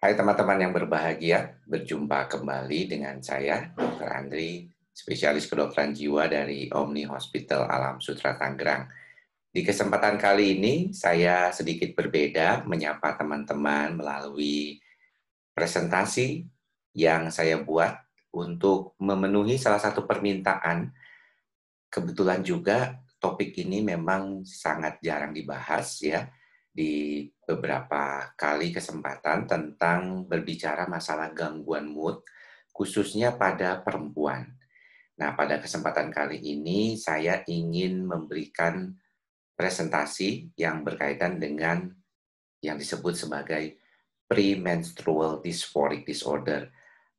Hai teman-teman yang berbahagia, berjumpa kembali dengan saya, Dr. Andri, spesialis kedokteran jiwa dari Omni Hospital Alam Sutra Tangerang. Di kesempatan kali ini, saya sedikit berbeda menyapa teman-teman melalui presentasi yang saya buat untuk memenuhi salah satu permintaan. Kebetulan juga topik ini memang sangat jarang dibahas ya, di beberapa kali kesempatan tentang berbicara masalah gangguan mood, khususnya pada perempuan. Nah, pada kesempatan kali ini saya ingin memberikan presentasi yang berkaitan dengan yang disebut sebagai premenstrual dysphoric disorder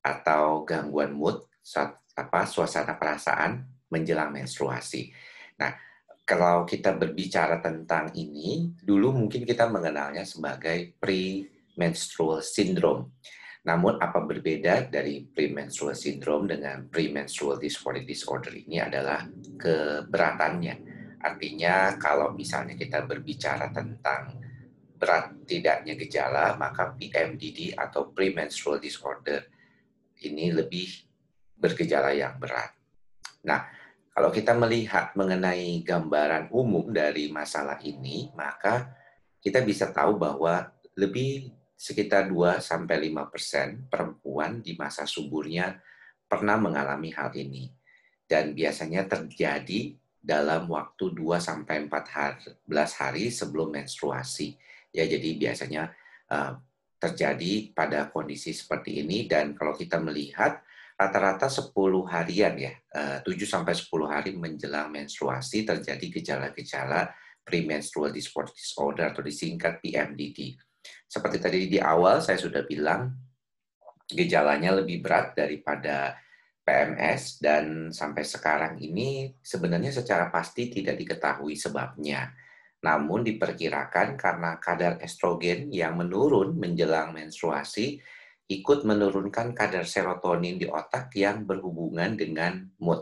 atau gangguan mood suasana perasaan menjelang menstruasi. Nah, kalau kita berbicara tentang ini, dulu mungkin kita mengenalnya sebagai premenstrual syndrome. Namun apa berbeda dari premenstrual syndrome dengan premenstrual dysphoric disorder ini adalah keberatannya. Artinya kalau misalnya kita berbicara tentang berat tidaknya gejala, maka PMDD atau premenstrual disorder ini lebih bergejala yang berat. Nah, kalau kita melihat mengenai gambaran umum dari masalah ini, maka kita bisa tahu bahwa lebih sekitar 2 sampai persen perempuan di masa suburnya pernah mengalami hal ini dan biasanya terjadi dalam waktu 2 sampai hari, hari sebelum menstruasi. Ya, jadi biasanya uh, terjadi pada kondisi seperti ini dan kalau kita melihat rata-rata 10 harian ya, 7 eh, sampai 10 hari menjelang menstruasi terjadi gejala-gejala premenstrual dysphoric disorder atau disingkat PMDD. Seperti tadi di awal saya sudah bilang gejalanya lebih berat daripada PMS dan sampai sekarang ini sebenarnya secara pasti tidak diketahui sebabnya. Namun diperkirakan karena kadar estrogen yang menurun menjelang menstruasi ikut menurunkan kadar serotonin di otak yang berhubungan dengan mood.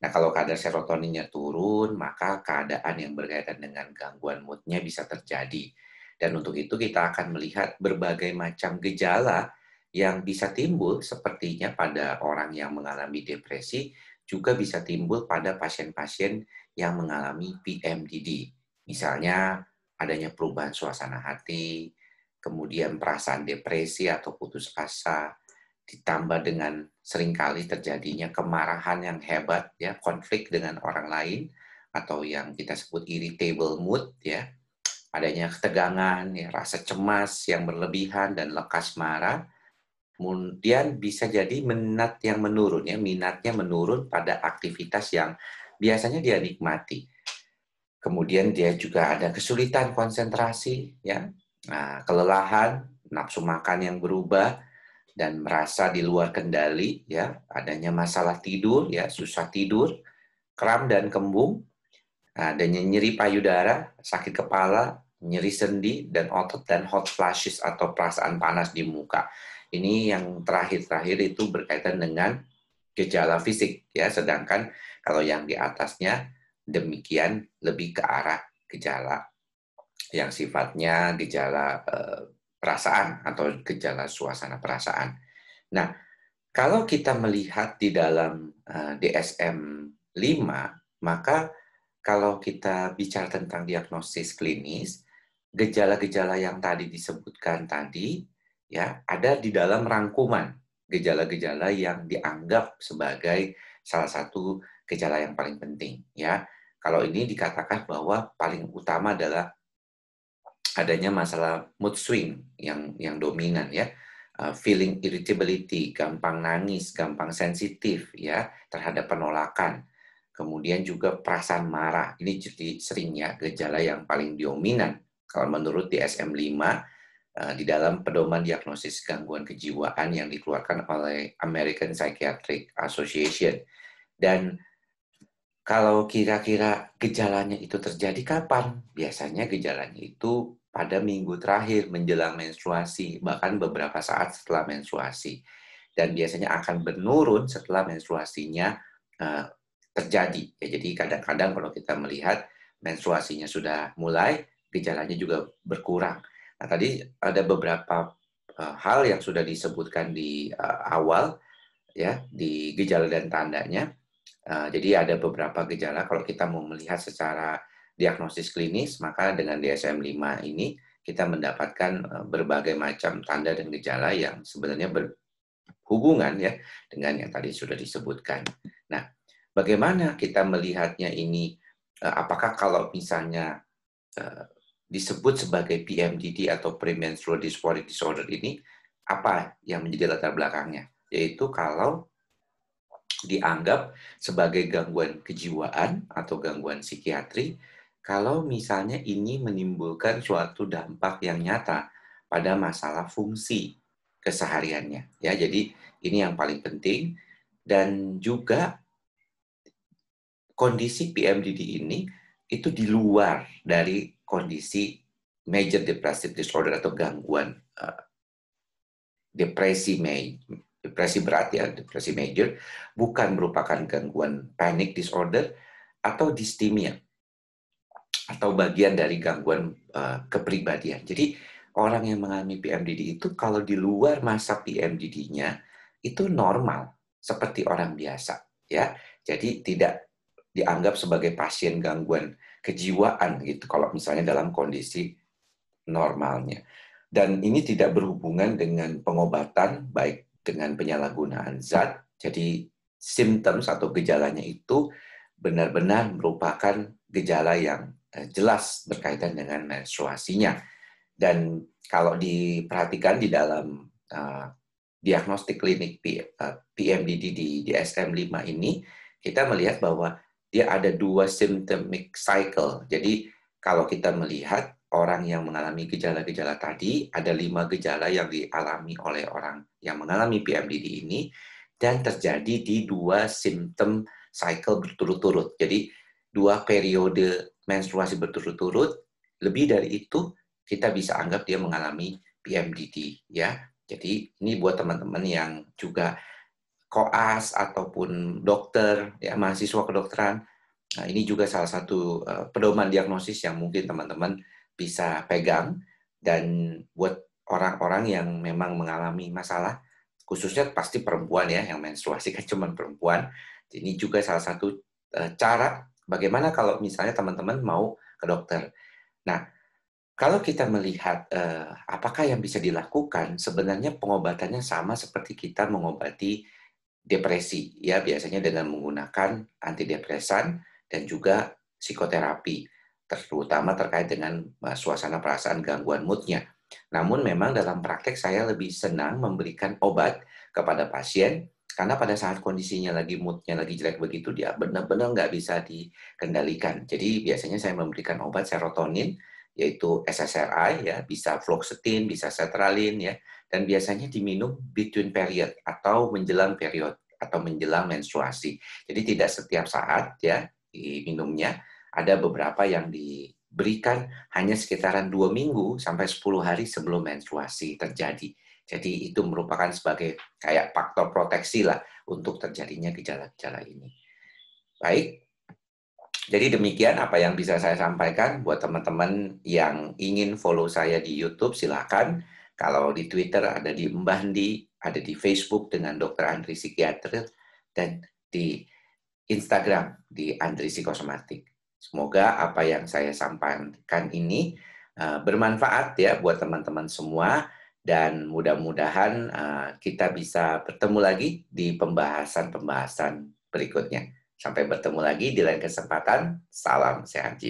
Nah, kalau kadar serotoninnya turun, maka keadaan yang berkaitan dengan gangguan moodnya bisa terjadi. Dan untuk itu kita akan melihat berbagai macam gejala yang bisa timbul sepertinya pada orang yang mengalami depresi juga bisa timbul pada pasien-pasien yang mengalami PMDD. Misalnya adanya perubahan suasana hati, kemudian perasaan depresi atau putus asa, ditambah dengan seringkali terjadinya kemarahan yang hebat, ya konflik dengan orang lain, atau yang kita sebut irritable mood, ya adanya ketegangan, ya, rasa cemas yang berlebihan dan lekas marah, kemudian bisa jadi minat yang menurun, ya minatnya menurun pada aktivitas yang biasanya dia nikmati. Kemudian dia juga ada kesulitan konsentrasi, ya Nah, kelelahan, nafsu makan yang berubah, dan merasa di luar kendali, ya, adanya masalah tidur, ya, susah tidur, kram dan kembung, adanya nyeri payudara, sakit kepala, nyeri sendi, dan otot, dan hot flashes atau perasaan panas di muka. Ini yang terakhir-terakhir itu berkaitan dengan gejala fisik, ya, sedangkan kalau yang di atasnya demikian lebih ke arah gejala yang sifatnya gejala eh, perasaan atau gejala suasana perasaan. Nah, kalau kita melihat di dalam eh, DSM 5, maka kalau kita bicara tentang diagnosis klinis, gejala-gejala yang tadi disebutkan tadi ya ada di dalam rangkuman gejala-gejala yang dianggap sebagai salah satu gejala yang paling penting ya. Kalau ini dikatakan bahwa paling utama adalah adanya masalah mood swing yang yang dominan ya eh, feeling irritability gampang nangis gampang sensitif ya terhadap penolakan kemudian juga perasaan marah ini jadi ya gejala yang paling dominan kalau menurut DSM 5 eh, di dalam pedoman diagnosis gangguan kejiwaan yang dikeluarkan oleh American Psychiatric Association dan kalau kira-kira gejalanya itu terjadi kapan? Biasanya gejalanya itu pada minggu terakhir menjelang menstruasi, bahkan beberapa saat setelah menstruasi. Dan biasanya akan menurun setelah menstruasinya eh, terjadi. Ya, jadi kadang-kadang kalau kita melihat menstruasinya sudah mulai, gejalanya juga berkurang. Nah, tadi ada beberapa eh, hal yang sudah disebutkan di eh, awal ya, di gejala dan tandanya. jadi ada beberapa gejala kalau kita mau melihat secara diagnosis klinis, maka dengan DSM-5 ini kita mendapatkan eh, berbagai macam tanda dan gejala yang sebenarnya berhubungan ya dengan yang tadi sudah disebutkan. Nah, bagaimana kita melihatnya ini? Eh, apakah kalau misalnya eh, disebut sebagai PMDD atau premenstrual dysphoric disorder ini apa yang menjadi latar belakangnya? Yaitu kalau dianggap sebagai gangguan kejiwaan atau gangguan psikiatri kalau misalnya ini menimbulkan suatu dampak yang nyata pada masalah fungsi kesehariannya ya jadi ini yang paling penting dan juga kondisi PMDD ini itu di luar dari kondisi major depressive disorder atau gangguan uh, depresi major depresi berat ya depresi major bukan merupakan gangguan panic disorder atau distimia atau bagian dari gangguan uh, kepribadian. Jadi orang yang mengalami PMDD itu kalau di luar masa PMDD-nya itu normal seperti orang biasa ya. Jadi tidak dianggap sebagai pasien gangguan kejiwaan gitu kalau misalnya dalam kondisi normalnya. Dan ini tidak berhubungan dengan pengobatan baik dengan penyalahgunaan zat. Jadi symptoms atau gejalanya itu benar-benar merupakan gejala yang Eh, jelas berkaitan dengan menstruasinya. Dan kalau diperhatikan di dalam eh, diagnostik klinik PMDD eh, di DSM-5 ini, kita melihat bahwa dia ada dua symptomic cycle. Jadi kalau kita melihat orang yang mengalami gejala-gejala tadi, ada lima gejala yang dialami oleh orang yang mengalami PMDD ini, dan terjadi di dua symptom cycle berturut-turut. Jadi dua periode menstruasi berturut-turut, lebih dari itu kita bisa anggap dia mengalami PMDD ya. Jadi ini buat teman-teman yang juga koas ataupun dokter ya mahasiswa kedokteran. Nah, ini juga salah satu uh, pedoman diagnosis yang mungkin teman-teman bisa pegang dan buat orang-orang yang memang mengalami masalah khususnya pasti perempuan ya yang menstruasi kan cuma perempuan. Ini juga salah satu eh, cara Bagaimana kalau misalnya teman-teman mau ke dokter? Nah, kalau kita melihat eh, apakah yang bisa dilakukan, sebenarnya pengobatannya sama seperti kita mengobati depresi, ya biasanya dengan menggunakan antidepresan dan juga psikoterapi, terutama terkait dengan eh, suasana perasaan gangguan moodnya. Namun memang dalam praktek saya lebih senang memberikan obat kepada pasien karena pada saat kondisinya lagi moodnya lagi jelek begitu, dia benar-benar nggak bisa dikendalikan. Jadi biasanya saya memberikan obat serotonin, yaitu SSRI, ya, bisa fluoxetine, bisa sertralin, ya, dan biasanya diminum between period atau menjelang period atau menjelang menstruasi. Jadi tidak setiap saat ya diminumnya. Ada beberapa yang di berikan hanya sekitaran dua minggu sampai 10 hari sebelum menstruasi terjadi. Jadi itu merupakan sebagai kayak faktor proteksi lah untuk terjadinya gejala-gejala ini. Baik, jadi demikian apa yang bisa saya sampaikan buat teman-teman yang ingin follow saya di YouTube silakan. Kalau di Twitter ada di Mbah Andi, ada di Facebook dengan Dr. Andri Psikiater dan di Instagram di Andri Psikosomatik. Semoga apa yang saya sampaikan ini eh, bermanfaat ya buat teman-teman semua dan mudah-mudahan eh, kita bisa bertemu lagi di pembahasan-pembahasan berikutnya. Sampai bertemu lagi di lain kesempatan. Salam sehat